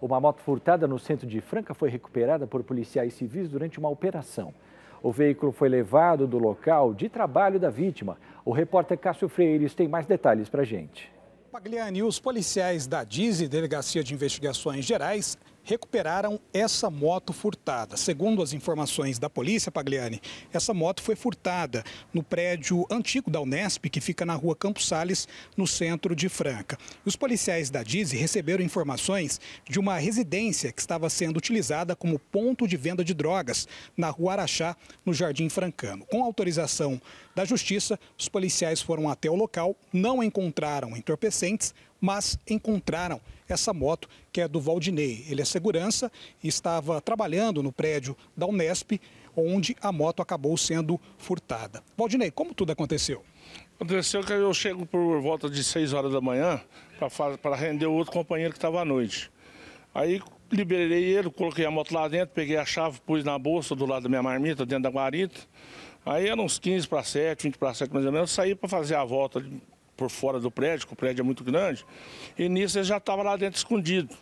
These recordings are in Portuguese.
Uma moto furtada no centro de Franca foi recuperada por policiais civis durante uma operação. O veículo foi levado do local de trabalho da vítima. O repórter Cássio Freires tem mais detalhes para gente. Pagliani, os policiais da DISE, Delegacia de Investigações Gerais, recuperaram essa moto furtada. Segundo as informações da polícia, Pagliani, essa moto foi furtada no prédio antigo da Unesp, que fica na rua Campos Sales, no centro de Franca. Os policiais da DISE receberam informações de uma residência que estava sendo utilizada como ponto de venda de drogas na rua Araxá, no Jardim Francano. Com autorização da Justiça, os policiais foram até o local, não encontraram entorpecentes, mas encontraram essa moto que é do Valdinei. Ele é segurança e estava trabalhando no prédio da Unesp, onde a moto acabou sendo furtada. Valdinei, como tudo aconteceu? Aconteceu que eu chego por volta de 6 horas da manhã para render o outro companheiro que estava à noite. Aí liberei ele, coloquei a moto lá dentro, peguei a chave, pus na bolsa do lado da minha marmita, dentro da guarita. Aí eram uns 15 para 7, 20 para 7 mais ou menos, saí para fazer a volta por fora do prédio, porque o prédio é muito grande, e nisso eles já estavam lá dentro escondido.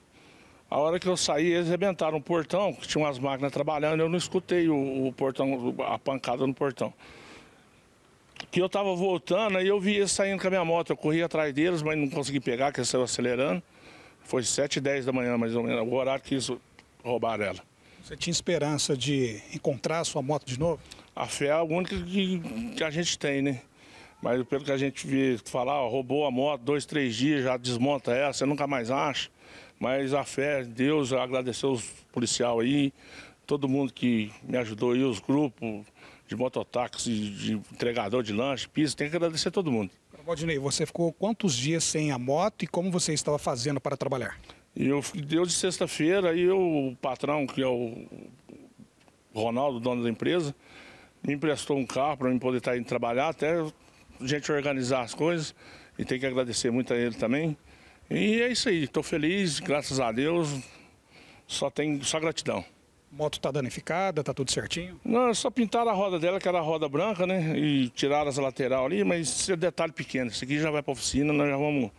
A hora que eu saí, eles arrebentaram o portão, que tinha umas máquinas trabalhando, eu não escutei o, o portão, a pancada no portão. Que eu estava voltando, aí eu vi eles saindo com a minha moto, eu corri atrás deles, mas não consegui pegar, porque eles estavam acelerando. Foi 7 e 10 da manhã, mais ou menos, o horário que isso roubaram ela. Você tinha esperança de encontrar a sua moto de novo? A fé é a única que a gente tem, né? Mas pelo que a gente vê falar, ó, roubou a moto, dois, três dias, já desmonta ela, você nunca mais acha. Mas a fé, Deus, agradecer os policial aí, todo mundo que me ajudou aí, os grupos de mototáxi, de entregador de lanche, pizza, tem que agradecer todo mundo. Valdinei, você ficou quantos dias sem a moto e como você estava fazendo para trabalhar? Eu deu de sexta-feira, aí o patrão, que é o Ronaldo, dono da empresa, me emprestou um carro para eu poder estar indo trabalhar, até gente organizar as coisas e tem que agradecer muito a ele também. E é isso aí, estou feliz, graças a Deus, só tem só gratidão. A moto tá danificada, tá tudo certinho? Não, é só pintaram a roda dela, que era a roda branca, né? E tiraram as lateral ali, mas isso é detalhe pequeno. Isso aqui já vai para oficina, nós já vamos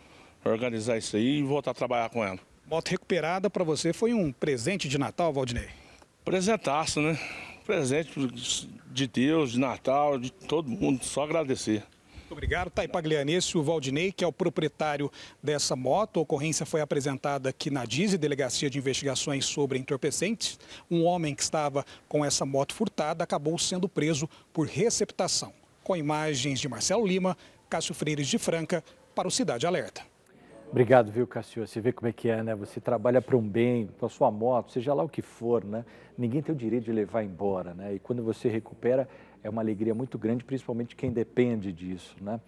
organizar isso aí e voltar a trabalhar com ela. Moto recuperada para você foi um presente de Natal, Valdinei? Presentaço, né? Presente de Deus, de Natal, de todo mundo, só agradecer. Muito obrigado. Tá aí o Valdinei, que é o proprietário dessa moto. A ocorrência foi apresentada aqui na DISE, Delegacia de Investigações sobre Entorpecentes. Um homem que estava com essa moto furtada acabou sendo preso por receptação. Com imagens de Marcelo Lima, Cássio Freires de Franca, para o Cidade Alerta. Obrigado, viu, Cassio? Você vê como é que é, né? Você trabalha para um bem, para sua moto, seja lá o que for, né? Ninguém tem o direito de levar embora, né? E quando você recupera, é uma alegria muito grande, principalmente quem depende disso, né?